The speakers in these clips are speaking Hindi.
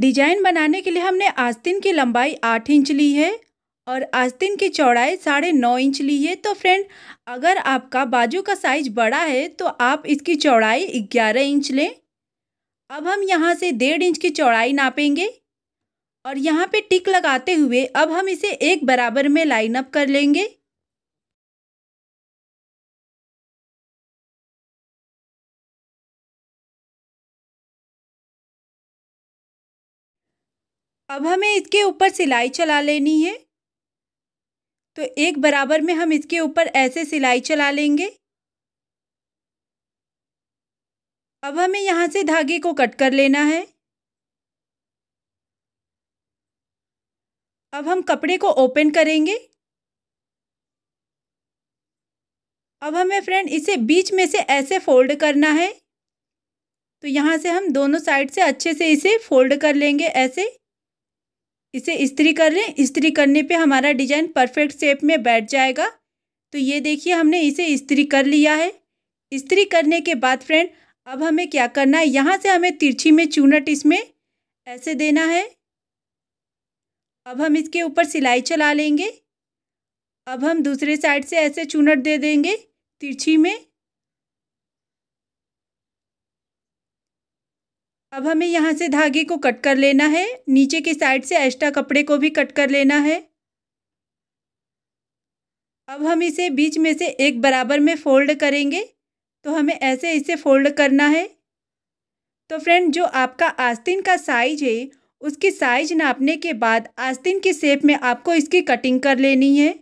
डिजाइन बनाने के लिए हमने आस्तीन की लंबाई आठ इंच ली है और आस्तीन की चौड़ाई साढ़े नौ इंच ली है तो फ्रेंड अगर आपका बाजू का साइज बड़ा है तो आप इसकी चौड़ाई ग्यारह इंच लें अब हम यहाँ से डेढ़ इंच की चौड़ाई नापेंगे और यहाँ पे टिक लगाते हुए अब हम इसे एक बराबर में लाइन अप कर लेंगे अब हमें इसके ऊपर सिलाई चला लेनी है तो एक बराबर में हम इसके ऊपर ऐसे सिलाई चला लेंगे अब हमें यहाँ से धागे को कट कर लेना है अब हम कपड़े को ओपन करेंगे अब हमें फ्रेंड इसे बीच में से ऐसे फोल्ड करना है तो यहाँ से हम दोनों साइड से अच्छे से इसे फोल्ड कर लेंगे ऐसे इसे इस्त्री कर लें इस्त्री करने पे हमारा डिजाइन परफेक्ट शेप में बैठ जाएगा तो ये देखिए हमने इसे इस्त्री कर लिया है इस्त्री करने के बाद फ्रेंड अब हमें क्या करना है यहाँ से हमें तिरछी में चूनट इसमें ऐसे देना है अब हम इसके ऊपर सिलाई चला लेंगे अब हम दूसरे साइड से ऐसे चूनट दे देंगे तिरछी में अब हमें यहाँ से धागे को कट कर लेना है नीचे की साइड से एक्स्ट्रा कपड़े को भी कट कर लेना है अब हम इसे बीच में से एक बराबर में फ़ोल्ड करेंगे तो हमें ऐसे इसे फ़ोल्ड करना है तो फ्रेंड जो आपका आस्तीन का साइज है उसकी साइज नापने के बाद आस्तीन की शेप में आपको इसकी कटिंग कर लेनी है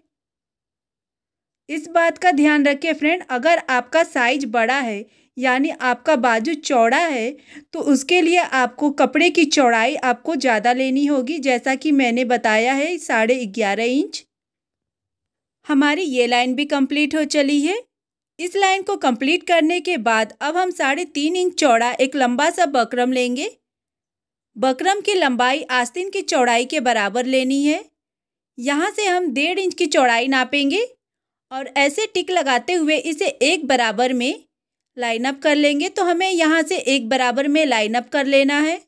इस बात का ध्यान रखिए फ्रेंड अगर आपका साइज बड़ा है यानी आपका बाजू चौड़ा है तो उसके लिए आपको कपड़े की चौड़ाई आपको ज़्यादा लेनी होगी जैसा कि मैंने बताया है साढ़े ग्यारह इंच हमारी ये लाइन भी कंप्लीट हो चली है इस लाइन को कंप्लीट करने के बाद अब हम साढ़े तीन इंच चौड़ा एक लंबा सा बकरम लेंगे बकरम की लंबाई आस्तीन की चौड़ाई के बराबर लेनी है यहाँ से हम डेढ़ इंच की चौड़ाई नापेंगे और ऐसे टिक लगाते हुए इसे एक बराबर में लाइनअप कर लेंगे तो हमें यहाँ से एक बराबर में लाइनअप कर लेना है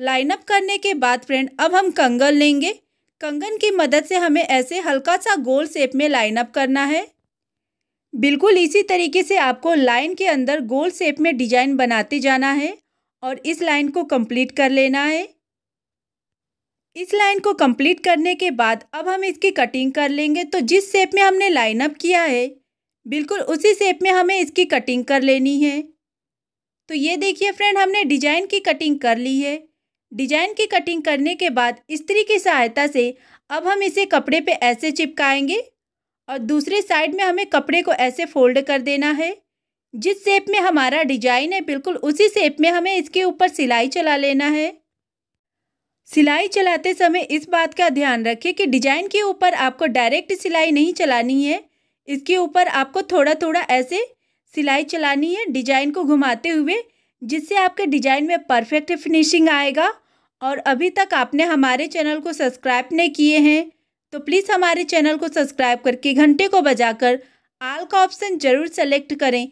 लाइनअप करने के बाद फ्रेंड अब हम कंगन लेंगे कंगन की मदद से हमें ऐसे हल्का सा गोल शेप में लाइनअप करना है बिल्कुल इसी तरीके से आपको लाइन के अंदर गोल शेप में डिजाइन बनाते जाना है और इस लाइन को कंप्लीट कर लेना है इस लाइन को कंप्लीट करने के बाद अब हम इसकी कटिंग कर लेंगे तो जिस शेप में हमने लाइन अप किया है बिल्कुल उसी शेप में हमें इसकी कटिंग कर लेनी है तो ये देखिए फ्रेंड हमने डिजाइन की कटिंग कर ली है डिजाइन की कटिंग करने के बाद स्त्री की सहायता से अब हम इसे कपड़े पे ऐसे चिपकाएंगे और दूसरे साइड में हमें कपड़े को ऐसे फोल्ड कर देना है जिस शेप में हमारा डिजाइन है बिल्कुल उसी शेप में हमें इसके ऊपर सिलाई चला लेना है सिलाई चलाते समय इस बात का ध्यान रखें कि डिजाइन के ऊपर आपको डायरेक्ट सिलाई नहीं चलानी है इसके ऊपर आपको थोड़ा थोड़ा ऐसे सिलाई चलानी है डिजाइन को घुमाते हुए जिससे आपके डिजाइन में परफेक्ट फिनिशिंग आएगा और अभी तक आपने हमारे चैनल को सब्सक्राइब नहीं किए हैं तो प्लीज़ हमारे चैनल को सब्सक्राइब करके घंटे को बजाकर आल का ऑप्शन ज़रूर सेलेक्ट करें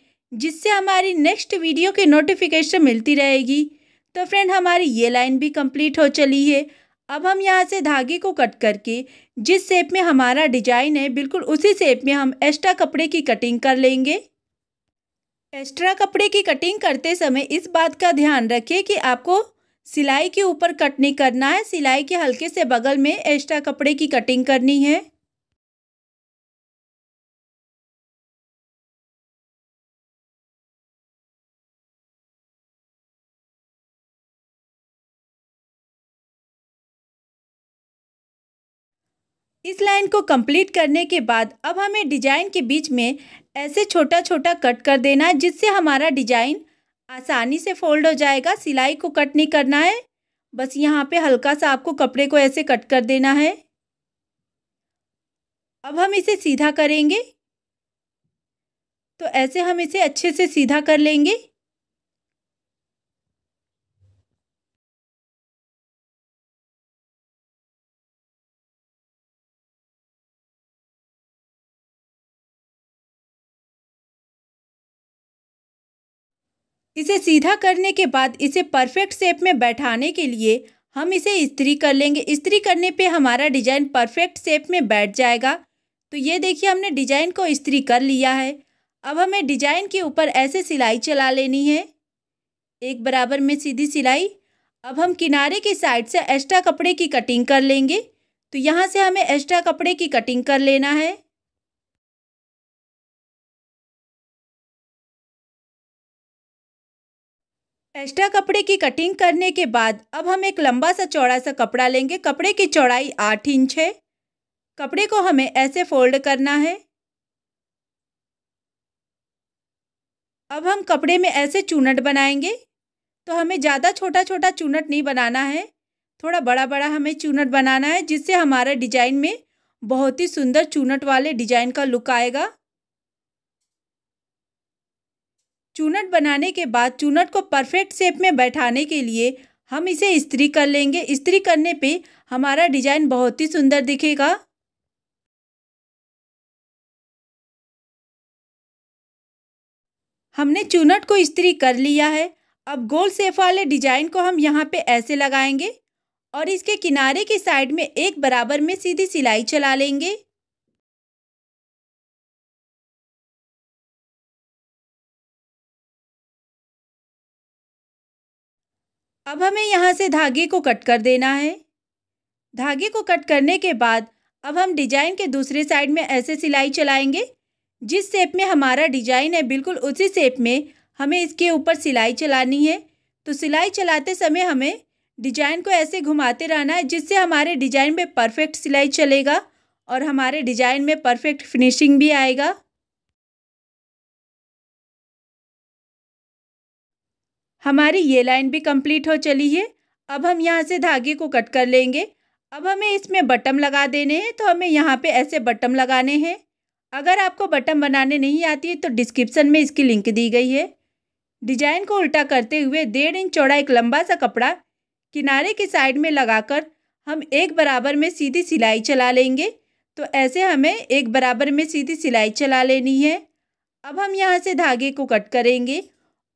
जिससे हमारी नेक्स्ट वीडियो की नोटिफिकेशन मिलती रहेगी तो फ्रेंड हमारी ये लाइन भी कंप्लीट हो चली है अब हम यहाँ से धागे को कट करके जिस शेप में हमारा डिजाइन है बिल्कुल उसी शेप में हम एक्स्ट्रा कपड़े की कटिंग कर लेंगे एक्स्ट्रा कपड़े की कटिंग करते समय इस बात का ध्यान रखें कि आपको सिलाई के ऊपर कट नहीं करना है सिलाई के हल्के से बगल में एक्स्ट्रा कपड़े की कटिंग करनी है इस लाइन को कंप्लीट करने के बाद अब हमें डिजाइन के बीच में ऐसे छोटा छोटा कट कर देना है जिससे हमारा डिजाइन आसानी से फोल्ड हो जाएगा सिलाई को कट नहीं करना है बस यहाँ पे हल्का सा आपको कपड़े को ऐसे कट कर देना है अब हम इसे सीधा करेंगे तो ऐसे हम इसे अच्छे से सीधा कर लेंगे इसे सीधा करने के बाद इसे परफेक्ट शेप में बैठाने के लिए हम इसे इस्त्री कर लेंगे इस्त्री करने पे हमारा डिजाइन परफेक्ट शेप में बैठ जाएगा तो ये देखिए हमने डिजाइन को इस्त्री कर लिया है अब हमें डिजाइन के ऊपर ऐसे सिलाई चला लेनी है एक बराबर में सीधी सिलाई अब हम किनारे की साइड से एक्स्ट्रा कपड़े की कटिंग कर लेंगे तो यहाँ से हमें एक्स्ट्रा कपड़े की कटिंग कर लेना है एक्स्ट्रा कपड़े की कटिंग करने के बाद अब हम एक लंबा सा चौड़ा सा कपड़ा लेंगे कपड़े की चौड़ाई आठ इंच है कपड़े को हमें ऐसे फोल्ड करना है अब हम कपड़े में ऐसे चूनट बनाएंगे तो हमें ज़्यादा छोटा छोटा चूनट नहीं बनाना है थोड़ा बड़ा बड़ा हमें चूनट बनाना है जिससे हमारे डिजाइन में बहुत ही सुंदर चूनट वाले डिजाइन का लुक आएगा चूनट बनाने के बाद चूनट को परफेक्ट शेप में बैठाने के लिए हम इसे इस्त्री कर लेंगे इस्त्री करने पे हमारा डिजाइन बहुत ही सुंदर दिखेगा हमने चूनट को इस्त्री कर लिया है अब गोल सेफ वाले डिजाइन को हम यहाँ पे ऐसे लगाएंगे और इसके किनारे की साइड में एक बराबर में सीधी सिलाई चला लेंगे अब हमें यहाँ से धागे को कट कर देना है धागे को कट करने के बाद अब हम डिजाइन के दूसरे साइड में ऐसे सिलाई चलाएंगे जिस शेप में हमारा डिजाइन है बिल्कुल उसी शेप में हमें इसके ऊपर सिलाई चलानी है तो सिलाई चलाते समय हमें डिजाइन को ऐसे घुमाते रहना है जिससे हमारे डिजाइन में परफेक्ट सिलाई चलेगा और हमारे डिजाइन में परफेक्ट फिनिशिंग भी आएगा हमारी ये लाइन भी कंप्लीट हो चली है अब हम यहाँ से धागे को कट कर लेंगे अब हमें इसमें बटम लगा देने हैं तो हमें यहाँ पे ऐसे बटम लगाने हैं अगर आपको बटम बनाने नहीं आती है तो डिस्क्रिप्सन में इसकी लिंक दी गई है डिजाइन को उल्टा करते हुए डेढ़ इंच चौड़ा एक लंबा सा कपड़ा किनारे के साइड में लगाकर हम एक बराबर में सीधी सिलाई चला लेंगे तो ऐसे हमें एक बराबर में सीधी सिलाई चला लेनी है अब हम यहाँ से धागे को कट करेंगे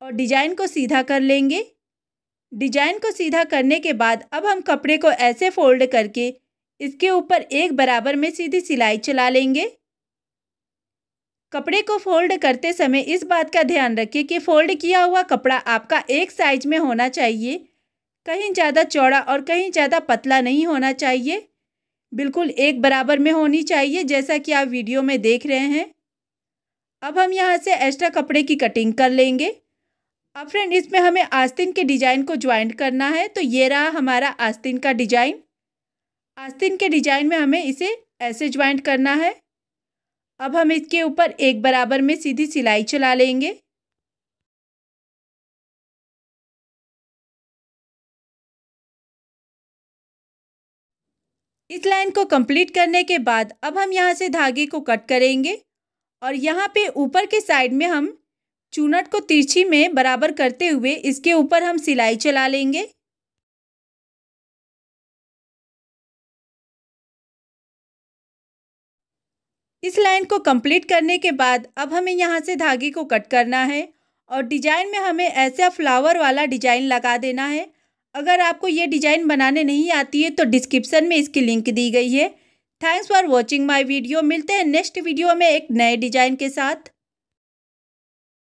और डिजाइन को सीधा कर लेंगे डिजाइन को सीधा करने के बाद अब हम कपड़े को ऐसे फोल्ड करके इसके ऊपर एक बराबर में सीधी सिलाई चला लेंगे कपड़े को फोल्ड करते समय इस बात का ध्यान रखें कि फोल्ड किया हुआ कपड़ा आपका एक साइज में होना चाहिए कहीं ज़्यादा चौड़ा और कहीं ज़्यादा पतला नहीं होना चाहिए बिल्कुल एक बराबर में होनी चाहिए जैसा कि आप वीडियो में देख रहे हैं अब हम यहाँ से एक्स्ट्रा कपड़े की कटिंग कर लेंगे अब हाँ फ्रेंड इसमें हमें आस्तीन के डिज़ाइन को ज्वाइंट करना है तो ये रहा हमारा आस्तीन का डिज़ाइन आस्तीन के डिज़ाइन में हमें इसे ऐसे ज्वाइंट करना है अब हम इसके ऊपर एक बराबर में सीधी सिलाई चला लेंगे इस लाइन को कंप्लीट करने के बाद अब हम यहाँ से धागे को कट करेंगे और यहाँ पे ऊपर के साइड में हम चूनट को तिरछी में बराबर करते हुए इसके ऊपर हम सिलाई चला लेंगे इस लाइन को कंप्लीट करने के बाद अब हमें यहाँ से धागे को कट करना है और डिजाइन में हमें ऐसा फ्लावर वाला डिजाइन लगा देना है अगर आपको ये डिजाइन बनाने नहीं आती है तो डिस्क्रिप्शन में इसकी लिंक दी गई है thanks for watching my video मिलते हैं नेक्स्ट वीडियो में एक नए डिजाइन के साथ